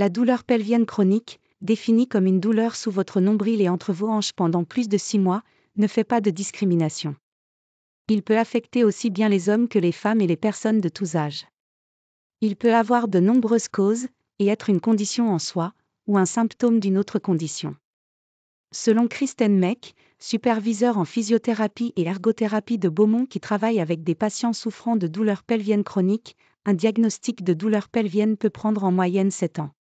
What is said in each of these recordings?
La douleur pelvienne chronique, définie comme une douleur sous votre nombril et entre vos hanches pendant plus de six mois, ne fait pas de discrimination. Il peut affecter aussi bien les hommes que les femmes et les personnes de tous âges. Il peut avoir de nombreuses causes, et être une condition en soi, ou un symptôme d'une autre condition. Selon Kristen Meck, superviseur en physiothérapie et ergothérapie de Beaumont qui travaille avec des patients souffrant de douleurs pelviennes chroniques, un diagnostic de douleur pelvienne peut prendre en moyenne 7 ans.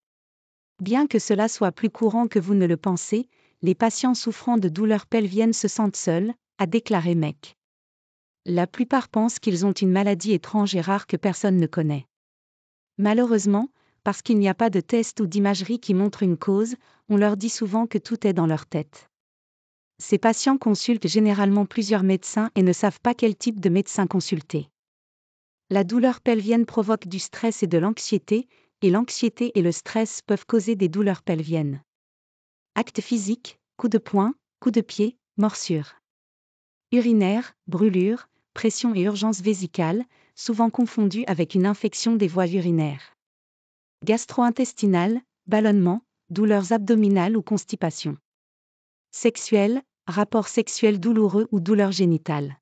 Bien que cela soit plus courant que vous ne le pensez, les patients souffrant de douleurs pelviennes se sentent seuls, a déclaré Mec. La plupart pensent qu'ils ont une maladie étrange et rare que personne ne connaît. Malheureusement, parce qu'il n'y a pas de test ou d'imagerie qui montre une cause, on leur dit souvent que tout est dans leur tête. Ces patients consultent généralement plusieurs médecins et ne savent pas quel type de médecin consulter. La douleur pelvienne provoque du stress et de l'anxiété, et l'anxiété et le stress peuvent causer des douleurs pelviennes. Actes physiques, coups de poing, coups de pied, morsures. Urinaire, brûlures, pression et urgence vésicale, souvent confondues avec une infection des voies urinaires. gastro intestinal ballonnement, douleurs abdominales ou constipation. Sexuel, rapport sexuel douloureux ou douleurs génitales.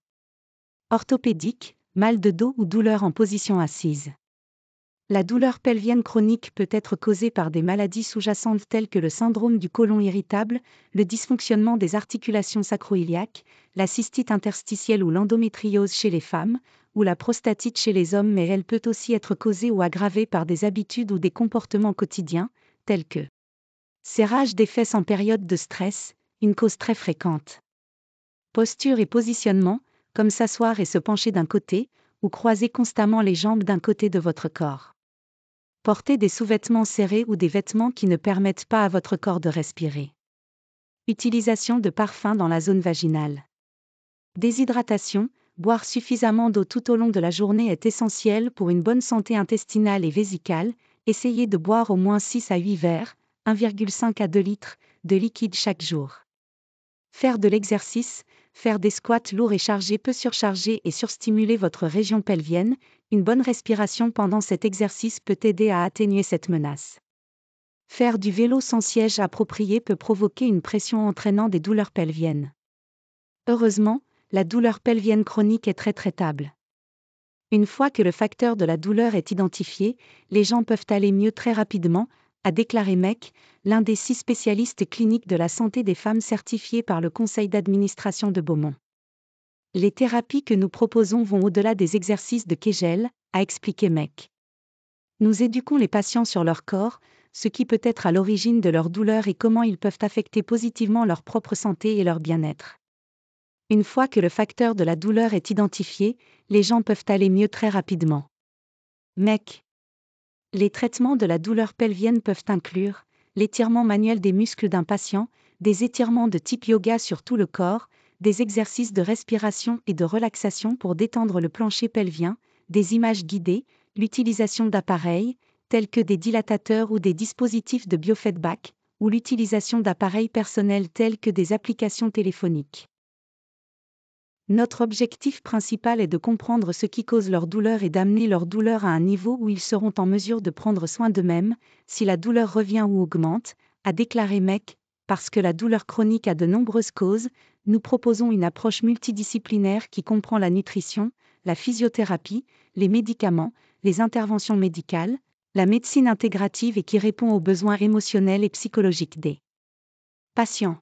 Orthopédique, mal de dos ou douleurs en position assise. La douleur pelvienne chronique peut être causée par des maladies sous-jacentes telles que le syndrome du côlon irritable, le dysfonctionnement des articulations sacroiliaques, la cystite interstitielle ou l'endométriose chez les femmes, ou la prostatite chez les hommes, mais elle peut aussi être causée ou aggravée par des habitudes ou des comportements quotidiens, tels que serrage des fesses en période de stress, une cause très fréquente. Posture et positionnement, comme s'asseoir et se pencher d'un côté, ou croiser constamment les jambes d'un côté de votre corps. Portez des sous-vêtements serrés ou des vêtements qui ne permettent pas à votre corps de respirer. Utilisation de parfums dans la zone vaginale. Déshydratation, boire suffisamment d'eau tout au long de la journée est essentiel pour une bonne santé intestinale et vésicale. Essayez de boire au moins 6 à 8 verres, 1,5 à 2 litres, de liquide chaque jour. Faire de l'exercice, Faire des squats lourds et chargés peut surcharger et surstimuler votre région pelvienne, une bonne respiration pendant cet exercice peut aider à atténuer cette menace. Faire du vélo sans siège approprié peut provoquer une pression entraînant des douleurs pelviennes. Heureusement, la douleur pelvienne chronique est très traitable. Une fois que le facteur de la douleur est identifié, les gens peuvent aller mieux très rapidement, a déclaré MEC, l'un des six spécialistes cliniques de la santé des femmes certifiés par le conseil d'administration de Beaumont. Les thérapies que nous proposons vont au-delà des exercices de Kegel, a expliqué MEC. Nous éduquons les patients sur leur corps, ce qui peut être à l'origine de leur douleur et comment ils peuvent affecter positivement leur propre santé et leur bien-être. Une fois que le facteur de la douleur est identifié, les gens peuvent aller mieux très rapidement. MEC les traitements de la douleur pelvienne peuvent inclure l'étirement manuel des muscles d'un patient, des étirements de type yoga sur tout le corps, des exercices de respiration et de relaxation pour détendre le plancher pelvien, des images guidées, l'utilisation d'appareils, tels que des dilatateurs ou des dispositifs de biofeedback, ou l'utilisation d'appareils personnels tels que des applications téléphoniques. Notre objectif principal est de comprendre ce qui cause leur douleur et d'amener leur douleur à un niveau où ils seront en mesure de prendre soin d'eux-mêmes, si la douleur revient ou augmente, a déclaré Mec, parce que la douleur chronique a de nombreuses causes, nous proposons une approche multidisciplinaire qui comprend la nutrition, la physiothérapie, les médicaments, les interventions médicales, la médecine intégrative et qui répond aux besoins émotionnels et psychologiques des patients.